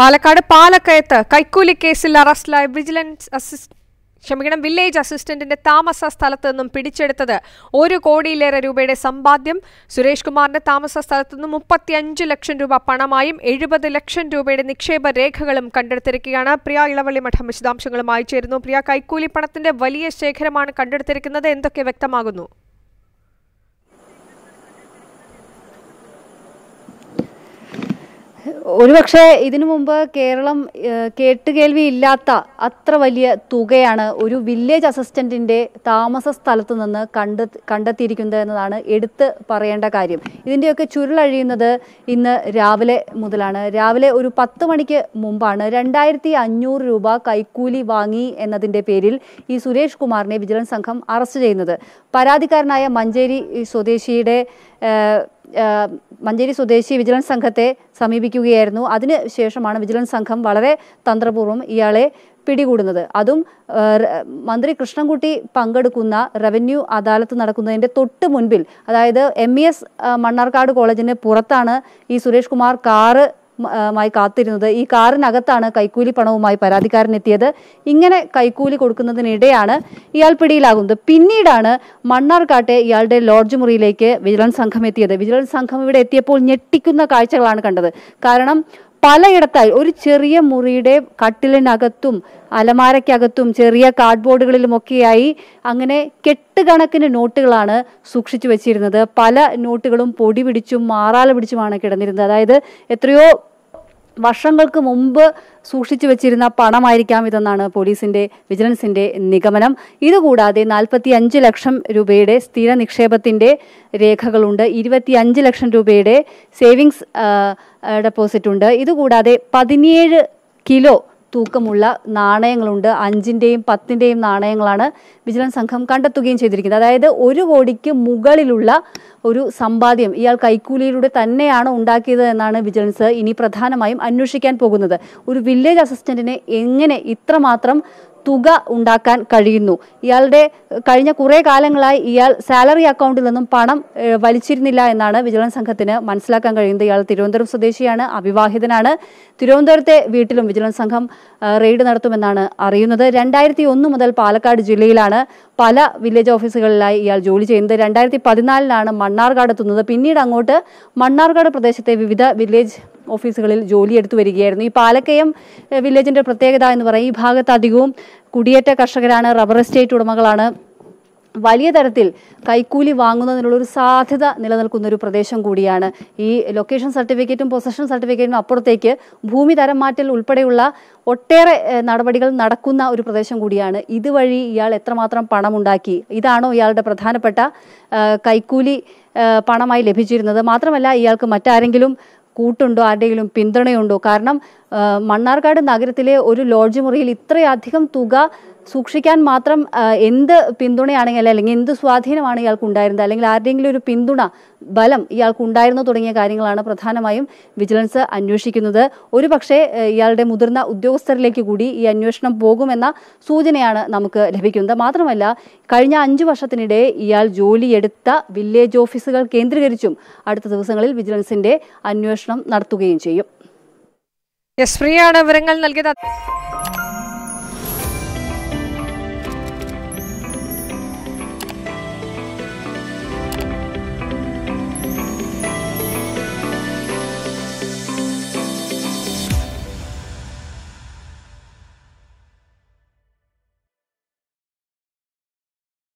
പാലക്കാട് പാലക്കയത്ത് കൈക്കൂലി കേസിൽ അറസ്റ്റിലായ വിജിലൻസ് അസിസ്റ്റ് ക്ഷമിക്കണം വില്ലേജ് അസിസ്റ്റന്റിന്റെ താമസ സ്ഥലത്ത് നിന്നും പിടിച്ചെടുത്തത് ഒരു കോടിയിലേറെ രൂപയുടെ സമ്പാദ്യം സുരേഷ് കുമാറിന്റെ താമസ സ്ഥലത്ത് നിന്നും അഞ്ച് ലക്ഷം രൂപ പണമായും എഴുപത് ലക്ഷം രൂപയുടെ നിക്ഷേപ രേഖകളും കണ്ടെടുത്തിരിക്കുകയാണ് പ്രിയ ഇളവള്ളി മഠം വിശദാംശങ്ങളുമായി ചേരുന്നു പ്രിയ കൈക്കൂലി പണത്തിന്റെ വലിയ ശേഖരമാണ് കണ്ടെടുത്തിരിക്കുന്നത് എന്തൊക്കെ വ്യക്തമാകുന്നു ഒരുപക്ഷെ ഇതിനു മുമ്പ് കേരളം കേട്ടുകേൾവി ഇല്ലാത്ത അത്ര വലിയ തുകയാണ് ഒരു വില്ലേജ് അസിസ്റ്റന്റിന്റെ താമസ സ്ഥലത്തു നിന്ന് കണ്ട് കണ്ടെത്തിയിരിക്കുന്നത് എന്നതാണ് എടുത്ത് പറയേണ്ട കാര്യം ഇതിൻ്റെയൊക്കെ ചുരുളഴിയുന്നത് ഇന്ന് രാവിലെ മുതലാണ് രാവിലെ ഒരു പത്ത് മണിക്ക് മുമ്പാണ് രണ്ടായിരത്തി അഞ്ഞൂറ് രൂപ കൈക്കൂലി വാങ്ങി എന്നതിൻ്റെ പേരിൽ ഈ സുരേഷ് കുമാറിനെ വിജിലൻസ് സംഘം അറസ്റ്റ് ചെയ്യുന്നത് പരാതിക്കാരനായ മഞ്ചേരി സ്വദേശിയുടെ മഞ്ചേരി സ്വദേശി വിജിലൻസ് സംഘത്തെ സമീപിക്കുകയായിരുന്നു അതിന് ശേഷമാണ് വിജിലൻസ് സംഘം വളരെ തന്ത്രപൂർവ്വം ഇയാളെ പിടികൂടുന്നത് അതും മന്ത്രി കൃഷ്ണൻകുട്ടി പങ്കെടുക്കുന്ന റവന്യൂ അദാലത്ത് നടക്കുന്നതിൻ്റെ തൊട്ട് മുൻപിൽ അതായത് എം ഇ എസ് മണ്ണാർക്കാട് കോളേജിന് പുറത്താണ് ഈ സുരേഷ് കുമാർ കാറ് മായി കാത്തിരുന്നത് ഈ കാറിനകത്താണ് കൈക്കൂലി പണവുമായി പരാതിക്കാരനെത്തിയത് ഇങ്ങനെ കൈക്കൂലി കൊടുക്കുന്നതിനിടെയാണ് ഇയാൾ പിടിയിലാകുന്നത് പിന്നീടാണ് മണ്ണാർക്കാട്ടെ ഇയാളുടെ ലോഡ്ജ് മുറിയിലേക്ക് വിജിലൻസ് സംഘം എത്തിയത് വിജിലൻസ് സംഘം ഇവിടെ എത്തിയപ്പോൾ ഞെട്ടിക്കുന്ന കാഴ്ചകളാണ് കണ്ടത് കാരണം പലയിടത്തായി ഒരു ചെറിയ മുറിയുടെ കട്ടിലിനകത്തും അലമാരയ്ക്കകത്തും ചെറിയ ഒക്കെയായി അങ്ങനെ കെട്ടുകണക്കിന് നോട്ടുകളാണ് സൂക്ഷിച്ചു വെച്ചിരുന്നത് പല നോട്ടുകളും പൊടി പിടിച്ചും മാറാല പിടിച്ചുമാണ് കിടന്നിരുന്നത് അതായത് എത്രയോ വർഷങ്ങൾക്ക് മുമ്പ് സൂക്ഷിച്ചു വെച്ചിരുന്ന പണമായിരിക്കാം ഇതെന്നാണ് പോലീസിന്റെ വിജിലൻസിന്റെ നിഗമനം ഇതുകൂടാതെ നാൽപ്പത്തി അഞ്ച് ലക്ഷം രൂപയുടെ സ്ഥിര നിക്ഷേപത്തിന്റെ രേഖകളുണ്ട് ഇരുപത്തി അഞ്ച് ലക്ഷം രൂപയുടെ സേവിങ്സ് ഡെപ്പോസിറ്റ് ഉണ്ട് ഇതുകൂടാതെ പതിനേഴ് കിലോ തൂക്കമുള്ള നാണയങ്ങളുണ്ട് അഞ്ചിൻ്റെയും പത്തിൻ്റെയും നാണയങ്ങളാണ് വിജിലൻസ് സംഘം കണ്ടെത്തുകയും ചെയ്തിരിക്കുന്നത് അതായത് ഒരു കോടിക്ക് മുകളിലുള്ള ഒരു സമ്പാദ്യം ഇയാൾ കൈക്കൂലിയിലൂടെ തന്നെയാണ് ഉണ്ടാക്കിയത് എന്നാണ് വിജിലൻസ് ഇനി പ്രധാനമായും അന്വേഷിക്കാൻ പോകുന്നത് ഒരു വില്ലേജ് അസിസ്റ്റന്റിനെ എങ്ങനെ ഇത്രമാത്രം തുക ഉണ്ടാക്കാൻ കഴിയുന്നു ഇയാളുടെ കഴിഞ്ഞ കുറേ കാലങ്ങളായി ഇയാൾ സാലറി അക്കൗണ്ടിൽ നിന്നും പണം വലിച്ചിരുന്നില്ല എന്നാണ് വിജിലൻസ് സംഘത്തിന് മനസ്സിലാക്കാൻ കഴിയുന്നത് ഇയാൾ തിരുവനന്തപുരം സ്വദേശിയാണ് അവിവാഹിതനാണ് തിരുവനന്തപുരത്തെ വീട്ടിലും വിജിലൻസ് സംഘം റെയ്ഡ് നടത്തുമെന്നാണ് അറിയുന്നത് രണ്ടായിരത്തി ഒന്ന് മുതൽ പാലക്കാട് ജില്ലയിലാണ് പല വില്ലേജ് ഓഫീസുകളിലായി ഇയാൾ ജോലി ചെയ്യുന്നത് രണ്ടായിരത്തി പതിനാലിലാണ് മണ്ണ മണ്ണാർക്കാട് എത്തുന്നത് പിന്നീട് അങ്ങോട്ട് മണ്ണാർക്കാട് പ്രദേശത്തെ വിവിധ വില്ലേജ് ഓഫീസുകളിൽ എടുത്തു വരികയായിരുന്നു ഈ പാലക്കയം വില്ലേജിന്റെ പ്രത്യേകത എന്ന് പറയും ഈ ഭാഗത്ത് അധികവും കുടിയേറ്റ കർഷകരാണ് റബ്ബർ എസ്റ്റേറ്റ് ഉടമകളാണ് വലിയ തരത്തിൽ കൈക്കൂലി വാങ്ങുന്നതിനുള്ള ഒരു സാധ്യത നിലനിൽക്കുന്ന ഒരു പ്രദേശം കൂടിയാണ് ഈ ലൊക്കേഷൻ സർട്ടിഫിക്കറ്റും പൊസഷൻ സർട്ടിഫിക്കറ്റും അപ്പുറത്തേക്ക് ഭൂമി തരം മാറ്റൽ ഉൾപ്പെടെയുള്ള ഒട്ടേറെ നടപടികൾ നടക്കുന്ന ഒരു പ്രദേശം കൂടിയാണ് ഇതുവഴി ഇയാൾ എത്രമാത്രം പണമുണ്ടാക്കി ഇതാണോ ഇയാളുടെ പ്രധാനപ്പെട്ട കൈക്കൂലി പണമായി ലഭിച്ചിരുന്നത് മാത്രമല്ല ഇയാൾക്ക് മറ്റാരെങ്കിലും കൂട്ടുണ്ടോ ആരുടെയെങ്കിലും പിന്തുണയുണ്ടോ കാരണം മണ്ണാർക്കാട് നഗരത്തിലെ ഒരു ലോഡ്ജ് മുറിയിൽ ഇത്രയധികം തുക സൂക്ഷിക്കാൻ മാത്രം എന്ത് പിന്തുണയാണെങ്കിൽ അല്ലെങ്കിൽ എന്ത് സ്വാധീനമാണ് ഇയാൾക്ക് ഉണ്ടായിരുന്നത് അല്ലെങ്കിൽ ആരുടെങ്കിലും ഒരു പിന്തുണ ബലം ഇയാൾക്ക് ഉണ്ടായിരുന്നു തുടങ്ങിയ കാര്യങ്ങളാണ് പ്രധാനമായും വിജിലൻസ് അന്വേഷിക്കുന്നത് ഒരു പക്ഷേ ഇയാളുടെ മുതിർന്ന ഉദ്യോഗസ്ഥരിലേക്ക് കൂടി ഈ അന്വേഷണം പോകുമെന്ന സൂചനയാണ് നമുക്ക് ലഭിക്കുന്നത് മാത്രമല്ല കഴിഞ്ഞ അഞ്ചു വർഷത്തിനിടെ ഇയാൾ ജോലിയെടുത്ത വില്ലേജ് ഓഫീസുകൾ കേന്ദ്രീകരിച്ചും അടുത്ത ദിവസങ്ങളിൽ വിജിലൻസിന്റെ അന്വേഷണം നടത്തുകയും ചെയ്യും യെസ് വിവരങ്ങൾ നൽകിയത്